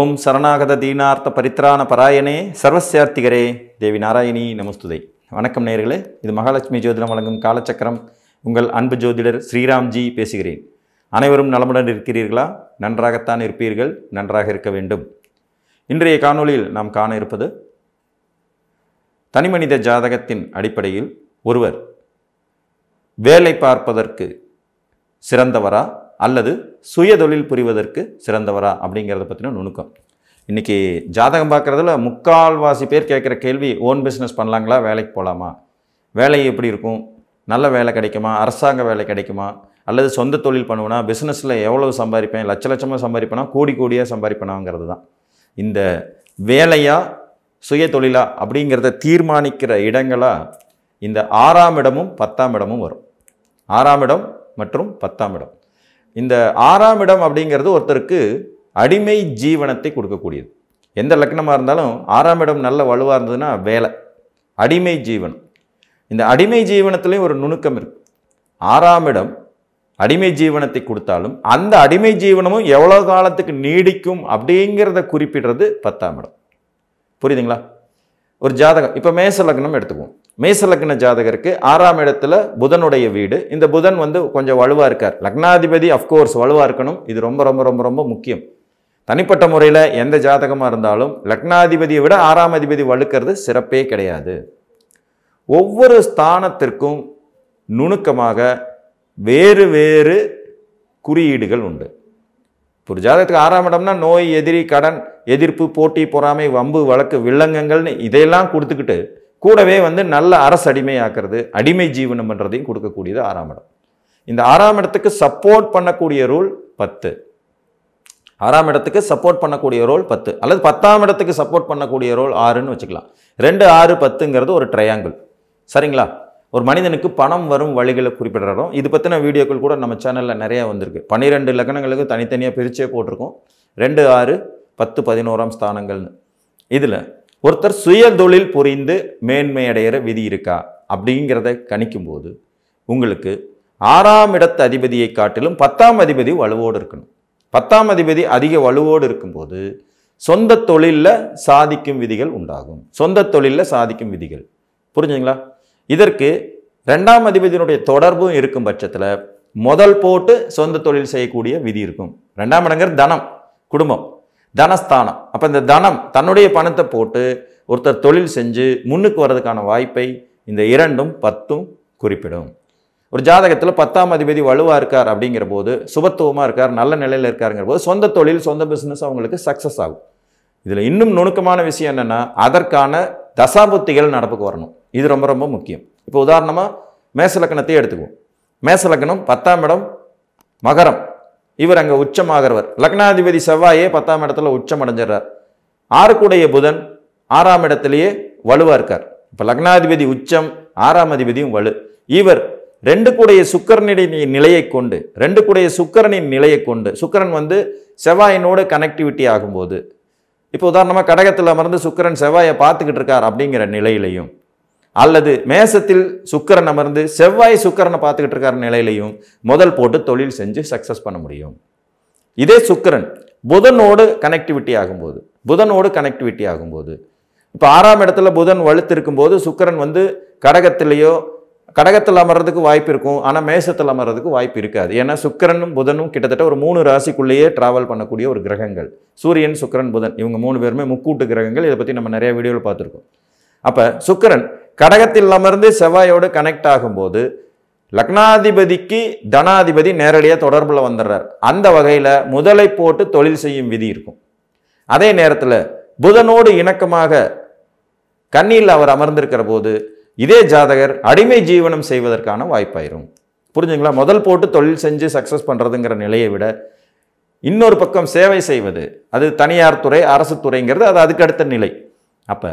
ஓம் சரணாகத தீனார்த்த பரித்ராண பராயணே சர்வசியார்த்திகரே தேவி நாராயணி நமஸ்துதை வணக்கம் நேர்களே இது மகாலட்சுமி ஜோதிடம் வழங்கும் காலச்சக்கரம் உங்கள் அன்பு ஜோதிடர் ஸ்ரீராம்ஜி பேசுகிறேன் அனைவரும் நலமுடன் இருக்கிறீர்களா நன்றாகத்தான் இருப்பீர்கள் நன்றாக இருக்க வேண்டும் இன்றைய காணொளியில் நாம் காண இருப்பது தனிமனித ஜாதகத்தின் அடிப்படையில் ஒருவர் வேலை பார்ப்பதற்கு சிறந்தவரா அல்லது சுய தொழில் புரிவதற்கு சிறந்தவரா அப்படிங்கிறத பற்றின நுணுக்கம் இன்றைக்கி ஜாதகம் பார்க்குறதுல முக்கால்வாசி பேர் கேட்குற கேள்வி ஓன் பிஸ்னஸ் பண்ணலாங்களா வேலைக்கு போகலாமா வேலை எப்படி இருக்கும் நல்ல வேலை கிடைக்குமா அரசாங்க வேலை கிடைக்குமா அல்லது சொந்த தொழில் பண்ணுவேனா பிஸ்னஸில் எவ்வளவு சம்பாதிப்பேன் லட்ச லட்சமாக சம்பாதிப்பேனா கோடி கோடியாக சம்பாதிப்பேனாங்கிறது தான் இந்த வேலையாக சுய தொழிலா அப்படிங்கிறத தீர்மானிக்கிற இடங்களாக இந்த ஆறாம் இடமும் பத்தாம் இடமும் வரும் ஆறாம் இடம் மற்றும் பத்தாம் இடம் இந்த ஆறாம் இடம் அப்படிங்கிறது ஒருத்தருக்கு அடிமை ஜீவனத்தை கொடுக்கக்கூடியது எந்த லக்னமாக இருந்தாலும் ஆறாம் இடம் நல்ல வலுவாக இருந்ததுன்னா வேலை அடிமை ஜீவனம் இந்த அடிமை ஜீவனத்துலேயும் ஒரு நுணுக்கம் இருக்குது ஆறாம் இடம் அடிமை ஜீவனத்தை கொடுத்தாலும் அந்த அடிமை ஜீவனமும் எவ்வளோ காலத்துக்கு நீடிக்கும் அப்படிங்கிறத குறிப்பிடுறது பத்தாம் இடம் புரியுதுங்களா ஒரு ஜாதகம் இப்போ மேச லக்னம் எடுத்துக்குவோம் மேச லக்ன ஜாதகருக்கு ஆறாம் இடத்துல புதனுடைய வீடு இந்த புதன் வந்து கொஞ்சம் வலுவாக இருக்கார் லக்னாதிபதி அஃப்கோர்ஸ் வலுவாக இருக்கணும் இது ரொம்ப ரொம்ப ரொம்ப ரொம்ப முக்கியம் தனிப்பட்ட முறையில் எந்த ஜாதகமாக இருந்தாலும் லக்னாதிபதியை விட ஆறாம் அதிபதி வலுக்கிறது சிறப்பே கிடையாது ஒவ்வொரு ஸ்தானத்திற்கும் நுணுக்கமாக வேறு வேறு குறியீடுகள் உண்டு ஒரு ஜாதகத்துக்கு ஆறாம் இடம்னா நோய் எதிரி கடன் எதிர்ப்பு போட்டி பொறாமை வம்பு வழக்கு வில்லங்கங்கள்னு இதையெல்லாம் கொடுத்துக்கிட்டு கூடவே வந்து நல்ல அரசு அடிமையாக்குறது அடிமை ஜீவனம் பண்ணுறதையும் கொடுக்கக்கூடியது ஆறாம் இடம் இந்த ஆறாம் இடத்துக்கு சப்போர்ட் பண்ணக்கூடிய ரூல் பத்து ஆறாம் இடத்துக்கு சப்போர்ட் பண்ணக்கூடிய ரோல் பத்து அல்லது பத்தாம் இடத்துக்கு சப்போர்ட் பண்ணக்கூடிய ரோல் ஆறுன்னு வச்சுக்கலாம் ரெண்டு ஆறு பத்துங்கிறது ஒரு ட்ரையாங்கிள் சரிங்களா ஒரு மனிதனுக்கு பணம் வரும் வழிகளை குறிப்பிடுறோம் இது பற்றின வீடியோக்கள் கூட நம்ம சேனலில் நிறையா வந்திருக்கு பன்னிரெண்டு லக்கணங்களுக்கு தனித்தனியாக பிரிச்சே போட்டிருக்கோம் ரெண்டு ஆறு பத்து பதினோராம் ஸ்தானங்கள்னு இதில் ஒருத்தர் சுய தொழில் புரிந்து மேன்மையடைகிற விதி இருக்கா அப்படிங்கிறத கணிக்கும்போது உங்களுக்கு ஆறாம் இடத்து அதிபதியை காட்டிலும் பத்தாம் அதிபதி வலுவோடு இருக்கணும் பத்தாம் அதிபதி அதிக வலுவோடு இருக்கும்போது சொந்த தொழிலில் சாதிக்கும் விதிகள் உண்டாகும் சொந்த தொழிலில் சாதிக்கும் விதிகள் புரிஞ்சுங்களா இதற்கு ரெண்டாம் அதிபதியினுடைய தொடர்பும் இருக்கும் பட்சத்தில் முதல் போட்டு சொந்த தொழில் செய்யக்கூடிய விதி இருக்கும் ரெண்டாம் இடங்கிற தனம் குடும்பம் தனஸ்தானம் அப்போ இந்த தனம் தன்னுடைய பணத்தை போட்டு ஒருத்தர் தொழில் செஞ்சு முன்னுக்கு வர்றதுக்கான வாய்ப்பை இந்த இரண்டும் பத்தும் குறிப்பிடும் ஒரு ஜாதகத்தில் பத்தாம் அதிபதி வலுவாக இருக்கார் அப்படிங்கிற போது சுபத்துவமாக இருக்கார் நல்ல நிலையில் இருக்காருங்கிற போது சொந்த தொழில் சொந்த பிஸ்னஸ் அவங்களுக்கு சக்ஸஸ் ஆகும் இதில் இன்னும் நுணுக்கமான விஷயம் என்னென்னா அதற்கான தசாபுத்திகள் நடப்புக்கு வரணும் இது ரொம்ப ரொம்ப முக்கியம் இப்போ உதாரணமாக மேசலக்கணத்தையே எடுத்துக்குவோம் மேசலக்கணம் பத்தாம் இடம் மகரம் இவர் அங்கே உச்சமாகிறவர் லக்னாதிபதி செவ்வாயே பத்தாம் இடத்துல உச்சம் அடைஞ்சிடுறார் ஆறுக்குடைய புதன் ஆறாம் இடத்துலையே வலுவாக இருக்கார் இப்போ லக்னாதிபதி உச்சம் ஆறாம் அதிபதியும் வலு இவர் ரெண்டு கூடைய சுக்கரனுடைய நிலையை கொண்டு ரெண்டு கூடைய சுக்கரனின் நிலையை கொண்டு சுக்கரன் வந்து செவ்வாயினோட கனெக்டிவிட்டி ஆகும்போது இப்போ உதாரணமாக கடகத்தில் அமர்ந்து சுக்கரன் செவ்வாயை பார்த்துக்கிட்டு இருக்கார் அப்படிங்கிற நிலையிலையும் அல்லது மேசத்தில் சுக்கரன் அமர்ந்து செவ்வாய் சுக்கரனை பார்த்துக்கிட்டு இருக்கார் நிலையிலையும் முதல் போட்டு தொழில் செஞ்சு சக்ஸஸ் பண்ண முடியும் இதே சுக்கரன் புதனோடு கனெக்டிவிட்டி ஆகும்போது புதனோடு கனெக்டிவிட்டி ஆகும்போது இப்போ ஆறாம் இடத்துல புதன் வலுத்திருக்கும் போது சுக்கரன் வந்து கடகத்திலேயோ கடகத்தில் அமர்றதுக்கு வாய்ப்பு இருக்கும் ஆனால் மேசத்தில் அமர்றதுக்கு வாய்ப்பு இருக்காது ஏன்னா சுக்கரனும் புதனும் கிட்டத்தட்ட ஒரு மூணு ராசிக்குள்ளேயே ட்ராவல் பண்ணக்கூடிய ஒரு கிரகங்கள் சூரியன் சுக்கரன் புதன் இவங்க மூணு பேருமே முக்கூட்டு கிரகங்கள் இதை பற்றி நம்ம நிறைய வீடியோவில் பார்த்துருக்கோம் அப்போ சுக்கரன் கடகத்தில் அமர்ந்து செவ்வாயோடு கனெக்ட் ஆகும்போது லக்னாதிபதிக்கு தனாதிபதி நேரடியாக தொடர்பில் வந்துடுறார் அந்த வகையில் முதலை போட்டு தொழில் செய்யும் விதி இருக்கும் அதே நேரத்தில் புதனோடு இணக்கமாக கண்ணியில் அவர் அமர்ந்திருக்கிற போது இதே ஜாதகர் அடிமை ஜீவனம் செய்வதற்கான வாய்ப்பாயிரும் புரிஞ்சுங்களா முதல் போட்டு தொழில் செஞ்சு சக்ஸஸ் பண்ணுறதுங்கிற நிலையை விட இன்னொரு பக்கம் சேவை செய்வது அது தனியார் துறை அரசு துறைங்கிறது அது அதுக்கு அடுத்த நிலை அப்போ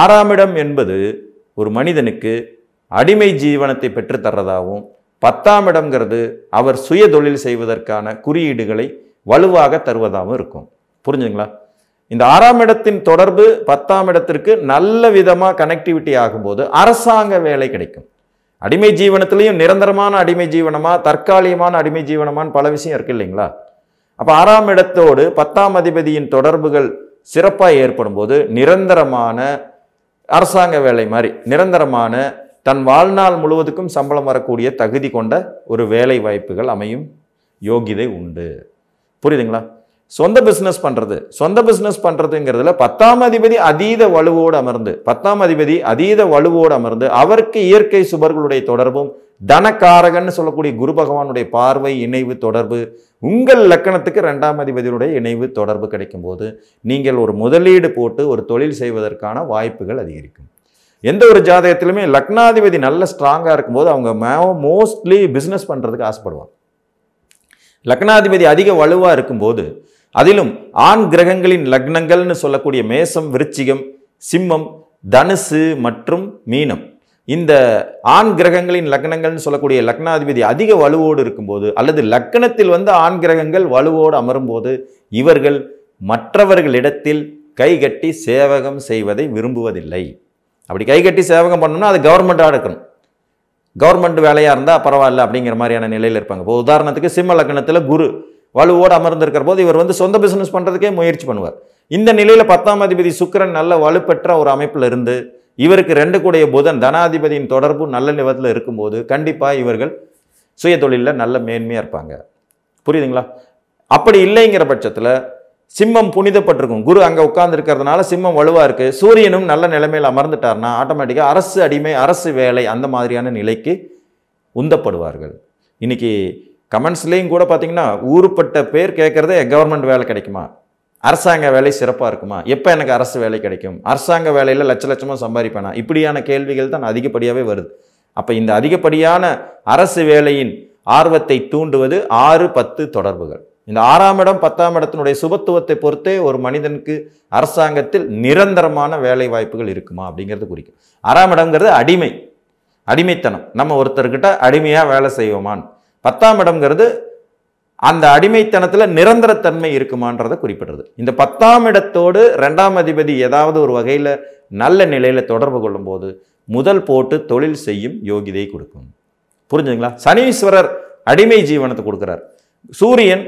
ஆறாம் இடம் என்பது ஒரு மனிதனுக்கு அடிமை ஜீவனத்தை பெற்றுத்தர்றதாகவும் பத்தாம் இடம்ங்கிறது அவர் சுய தொழில் செய்வதற்கான குறியீடுகளை வலுவாக தருவதாகவும் இருக்கும் புரிஞ்சுங்களா இந்த ஆறாம் இடத்தின் தொடர்பு பத்தாம் இடத்திற்கு நல்ல விதமாக கனெக்டிவிட்டி ஆகும்போது அரசாங்க வேலை கிடைக்கும் அடிமை ஜீவனத்திலையும் நிரந்தரமான அடிமை ஜீவனமாக தற்காலிகமான அடிமை ஜீவனமான்னு பல விஷயம் இருக்கு இல்லைங்களா அப்போ ஆறாம் இடத்தோடு பத்தாம் அதிபதியின் தொடர்புகள் சிறப்பாக ஏற்படும் போது நிரந்தரமான அரசாங்க வேலை மாதிரி நிரந்தரமான தன் வாழ்நாள் முழுவதுக்கும் சம்பளம் வரக்கூடிய தகுதி கொண்ட ஒரு வேலை வாய்ப்புகள் அமையும் யோகிதை உண்டு புரியுதுங்களா சொந்த பிஸ்னஸ் பண்ணுறது சொந்த பிஸ்னஸ் பண்ணுறதுங்கிறதுல பத்தாம் அதிபதி அதீத வலுவோடு அமர்ந்து பத்தாம் அதிபதி அதீத வலுவோடு அமர்ந்து அவருக்கு இயற்கை சுபர்களுடைய தொடர்பும் தனக்காரகன்னு சொல்லக்கூடிய குரு பகவானுடைய பார்வை இணைவு தொடர்பு உங்கள் லக்கணத்துக்கு ரெண்டாம் அதிபதியுடைய இணைவு தொடர்பு கிடைக்கும்போது நீங்கள் ஒரு முதலீடு போட்டு ஒரு தொழில் செய்வதற்கான வாய்ப்புகள் அதிகரிக்கும் எந்த ஒரு ஜாதகத்திலுமே லக்னாதிபதி நல்ல ஸ்ட்ராங்காக இருக்கும்போது அவங்க மோஸ்ட்லி பிஸ்னஸ் பண்ணுறதுக்கு ஆசைப்படுவாங்க லக்னாதிபதி அதிக வலுவாக இருக்கும்போது அதிலும் ஆண் கிரகங்களின் லக்னங்கள்னு சொல்லக்கூடிய மேசம் விருச்சிகம் சிம்மம் தனுசு மற்றும் மீனம் இந்த ஆண் கிரகங்களின் லக்னங்கள்னு சொல்லக்கூடிய லக்னாதிபதி அதிக வலுவோடு இருக்கும்போது அல்லது லக்னத்தில் வந்து ஆண் கிரகங்கள் வலுவோடு அமரும்போது இவர்கள் மற்றவர்களிடத்தில் கைகட்டி சேவகம் செய்வதை விரும்புவதில்லை அப்படி கைகட்டி சேவகம் பண்ணணும்னா அது கவர்மெண்ட்டாக இருக்கணும் கவர்மெண்ட் வேலையாக இருந்தால் பரவாயில்ல அப்படிங்கிற மாதிரியான நிலையில் இருப்பாங்க இப்போ உதாரணத்துக்கு சிம்ம லக்னத்தில் குரு வலுவோடு அமர்ந்திருக்கிற போது இவர் வந்து சொந்த பிஸ்னஸ் பண்ணுறதுக்கே முயற்சி பண்ணுவார் இந்த நிலையில் பத்தாம் அதிபதி சுக்கரன் நல்ல வலுப்பெற்ற ஒரு அமைப்பில் இருந்து இவருக்கு ரெண்டு கூடிய புதன் தனாதிபதியின் தொடர்பு நல்ல நிலத்தில் இருக்கும்போது கண்டிப்பாக இவர்கள் சுய தொழிலில் நல்ல மேன்மையாக இருப்பாங்க புரியுதுங்களா அப்படி இல்லைங்கிற பட்சத்தில் சிம்மம் புனிதப்பட்டிருக்கும் குரு அங்கே உட்கார்ந்துருக்கிறதுனால சிம்மம் வலுவாக இருக்குது சூரியனும் நல்ல நிலைமையில் அமர்ந்துட்டார்னா ஆட்டோமேட்டிக்காக அரசு அடிமை அரசு வேலை அந்த மாதிரியான நிலைக்கு உந்தப்படுவார்கள் இன்றைக்கி கமெண்ட்ஸ்லேயும் கூட பார்த்தீங்கன்னா ஊருப்பட்ட பேர் கேட்குறதே கவர்மெண்ட் வேலை கிடைக்குமா அரசாங்க வேலை சிறப்பாக இருக்குமா எப்போ எனக்கு அரசு வேலை கிடைக்கும் அரசாங்க வேலையில் லட்ச லட்சமாக சம்பாதிப்பேனா இப்படியான கேள்விகள் தான் அதிகப்படியாகவே வருது அப்போ இந்த அதிகப்படியான அரசு வேலையின் ஆர்வத்தை தூண்டுவது ஆறு பத்து தொடர்புகள் இந்த ஆறாம் இடம் பத்தாம் இடத்தினுடைய சுபத்துவத்தை பொறுத்தே ஒரு மனிதனுக்கு அரசாங்கத்தில் நிரந்தரமான வேலை வாய்ப்புகள் இருக்குமா அப்படிங்கிறது குறிக்கும் ஆறாம் இடங்கிறது அடிமை அடிமைத்தனம் நம்ம ஒருத்தர்கிட்ட அடிமையாக வேலை செய்வோமான் பத்தாம் இடம்ங்கிறது அந்த அடிமைத்தனத்தில் நிரந்தரத்தன்மை இருக்குமான்றதை குறிப்பிடுறது இந்த பத்தாம் இடத்தோடு ரெண்டாம் அதிபதி ஏதாவது ஒரு வகையில் நல்ல நிலையில் தொடர்பு கொள்ளும்போது முதல் போட்டு தொழில் செய்யும் யோகிதை கொடுக்கும் புரிஞ்சுங்களா சனீஸ்வரர் அடிமை ஜீவனத்தை கொடுக்குறார் சூரியன்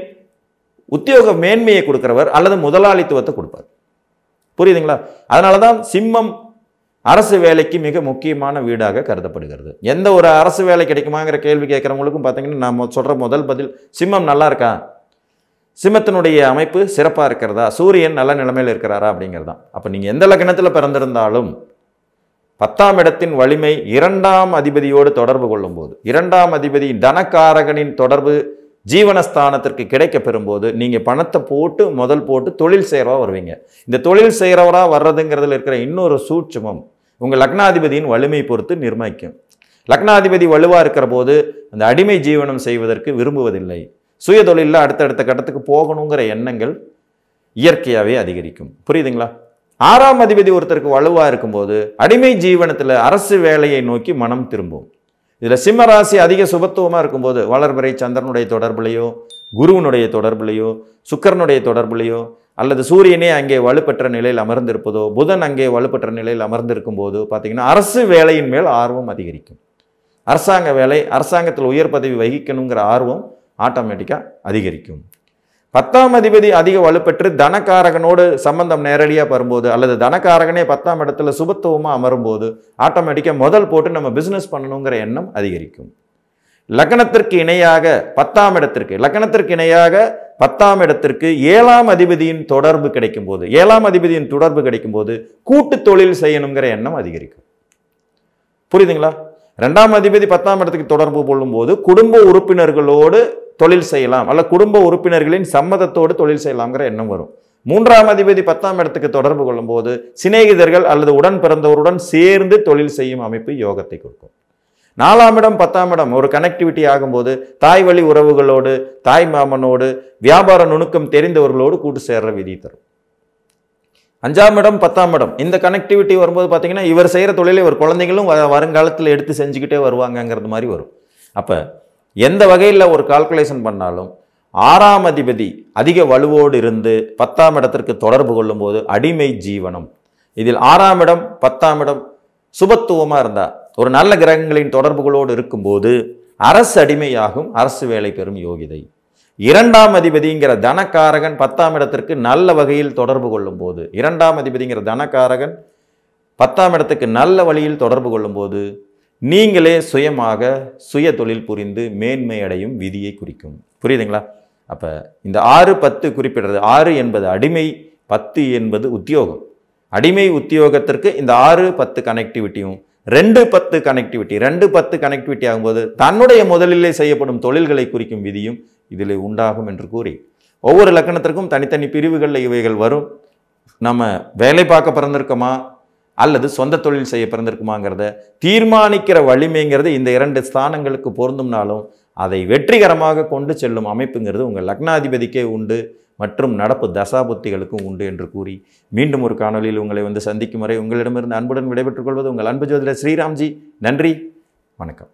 உத்தியோக மேன்மையை கொடுக்குறவர் அல்லது முதலாளித்துவத்தை கொடுப்பார் புரியுதுங்களா அதனால தான் சிம்மம் அரசு வேலைக்கு மிக முக்கியமான வீடாக கருதப்படுகிறது எந்த ஒரு அரசு வேலை கிடைக்குமாங்கிற கேள்வி கேட்குறவங்களுக்கும் பார்த்தீங்கன்னா நான் சொல்கிற முதல் பதில் சிம்மம் நல்லா இருக்கா சிம்மத்தினுடைய அமைப்பு சிறப்பாக இருக்கிறதா சூரியன் நல்ல நிலைமையில் இருக்கிறாரா அப்படிங்கிறது தான் அப்போ நீங்கள் எந்த லக்னத்தில் பிறந்திருந்தாலும் பத்தாம் இடத்தின் வலிமை இரண்டாம் அதிபதியோடு தொடர்பு கொள்ளும்போது இரண்டாம் அதிபதி தனக்காரகனின் தொடர்பு ஜீவனஸ்தானத்திற்கு கிடைக்க பெறும்போது நீங்கள் பணத்தை போட்டு முதல் போட்டு தொழில் செய்கிறவா வருவீங்க இந்த தொழில் செய்கிறவராக வர்றதுங்கிறதுல இருக்கிற இன்னொரு சூட்சமம் உங்கள் லக்னாதிபதியின் வலிமை பொறுத்து நிர்மாணிக்கும் லக்னாதிபதி வலுவாக இருக்கிற போது அந்த அடிமை ஜீவனம் செய்வதற்கு விரும்புவதில்லை சுய தொழிலில் அடுத்தடுத்த கட்டத்துக்கு போகணுங்கிற எண்ணங்கள் இயற்கையாகவே அதிகரிக்கும் புரியுதுங்களா ஆறாம் அதிபதி ஒருத்தருக்கு வலுவாக இருக்கும்போது அடிமை ஜீவனத்தில் அரசு வேலையை நோக்கி மனம் திரும்பும் இதில் ராசி அதிக சுபத்துவமாக இருக்கும்போது வளர்பிறை சந்திரனுடைய தொடர்புலையோ குருவனுடைய தொடர்புலையோ சுக்கரனுடைய தொடர்புலையோ அல்லது சூரியனே அங்கே வலுப்பெற்ற நிலையில் அமர்ந்திருப்பதோ புதன் அங்கே வலுப்பெற்ற நிலையில் அமர்ந்திருக்கும் போது பார்த்திங்கன்னா அரசு வேலையின் மேல் ஆர்வம் அதிகரிக்கும் அரசாங்க வேலை அரசாங்கத்தில் உயர் பதவி வகிக்கணுங்கிற ஆர்வம் ஆட்டோமேட்டிக்காக அதிகரிக்கும் பத்தாம் அதிபதி அதிக வலுப்பெற்று தனக்காரகனோடு சம்பந்தம் நேரடியாக வரும்போது அல்லது தனக்காரகனே பத்தாம் இடத்துல சுபத்துவமாக அமரும்போது ஆட்டோமேட்டிக்காக முதல் போட்டு நம்ம பிஸ்னஸ் பண்ணணுங்கிற எண்ணம் அதிகரிக்கும் லக்கணத்திற்கு இணையாக பத்தாம் இடத்திற்கு லக்கணத்திற்கு இணையாக பத்தாம் இடத்திற்கு ஏழாம் அதிபதியின் தொடர்பு கிடைக்கும் போது ஏழாம் அதிபதியின் தொடர்பு கிடைக்கும் போது கூட்டு தொழில் செய்யணுங்கிற எண்ணம் அதிகரிக்கும் புரியுதுங்களா ரெண்டாம் அதிபதி பத்தாம் இடத்துக்கு தொடர்பு கொள்ளும் போது குடும்ப உறுப்பினர்களோடு தொழில் செய்யலாம் அல்ல குடும்ப உறுப்பினர்களின் சம்மதத்தோடு தொழில் செய்யலாம்ங்கிற எண்ணம் வரும் மூன்றாம் அதிபதி பத்தாம் இடத்துக்கு தொடர்பு கொள்ளும்போது சிநேகிதர்கள் அல்லது உடன் பிறந்தவருடன் சேர்ந்து தொழில் செய்யும் அமைப்பு யோகத்தை கொடுக்கும் நாலாம் இடம் பத்தாம் இடம் ஒரு கனெக்டிவிட்டி ஆகும்போது தாய் வழி உறவுகளோடு தாய் மாமனோடு வியாபார நுணுக்கம் தெரிந்தவர்களோடு கூட்டு சேர்ற விதி தரும் அஞ்சாம் இடம் பத்தாம் இடம் இந்த கனெக்டிவிட்டி வரும்போது பார்த்தீங்கன்னா இவர் செய்கிற தொழிலை ஒரு குழந்தைங்களும் வருங்காலத்தில் எடுத்து செஞ்சுக்கிட்டே வருவாங்கங்கிறது மாதிரி வரும் அப்போ எந்த வகையில் ஒரு கால்குலேஷன் பண்ணாலும் ஆறாம் அதிபதி அதிக வலுவோடு இருந்து பத்தாம் இடத்திற்கு தொடர்பு கொள்ளும்போது அடிமை ஜீவனம் இதில் ஆறாம் இடம் பத்தாம் இடம் சுபத்துவமாக இருந்தால் ஒரு நல்ல கிரகங்களின் தொடர்புகளோடு இருக்கும்போது அரசு அடிமையாகும் அரசு வேலை பெறும் யோகிதை இரண்டாம் அதிபதிங்கிற தனக்காரகன் பத்தாம் இடத்திற்கு நல்ல வகையில் தொடர்பு கொள்ளும் போது இரண்டாம் அதிபதிங்கிற தனக்காரகன் பத்தாம் இடத்துக்கு நல்ல வழியில் தொடர்பு கொள்ளும்போது நீங்களே சுயமாக சுய தொழில் புரிந்து மேன்மை அடையும் விதியை குறிக்கும் புரியுதுங்களா அப்போ இந்த ஆறு பத்து குறிப்பிடுறது ஆறு என்பது அடிமை பத்து என்பது உத்தியோகம் அடிமை உத்தியோகத்திற்கு இந்த ஆறு பத்து கனெக்டிவிட்டியும் ரெண்டு பத்து கனெக்டிவிட்டி ரெண்டு பத்து கனெக்டிவிட்டி ஆகும்போது தன்னுடைய முதலிலே செய்யப்படும் தொழில்களை குறிக்கும் விதியும் இதில் உண்டாகும் என்று கூறி ஒவ்வொரு லக்கணத்திற்கும் தனித்தனி பிரிவுகளில் இவைகள் வரும் நம்ம வேலை பார்க்க பிறந்திருக்கோமா அல்லது சொந்த தொழில் செய்ய பிறந்திருக்குமாங்கிறத தீர்மானிக்கிற வலிமைங்கிறது இந்த இரண்டு ஸ்தானங்களுக்கு பொருந்தும்னாலும் அதை வெற்றிகரமாக கொண்டு செல்லும் அமைப்புங்கிறது உங்கள் லக்னாதிபதிக்கே உண்டு மற்றும் நடப்பு தசாபுத்திகளுக்கும் உண்டு என்று கூறி மீண்டும் ஒரு காணொலியில் உங்களை வந்து சந்திக்கும் வரை உங்களிடமிருந்து அன்புடன் விடைபெற்றுக் கொள்வது உங்கள் அன்பு ஜோதிடர் ஸ்ரீராம்ஜி நன்றி வணக்கம்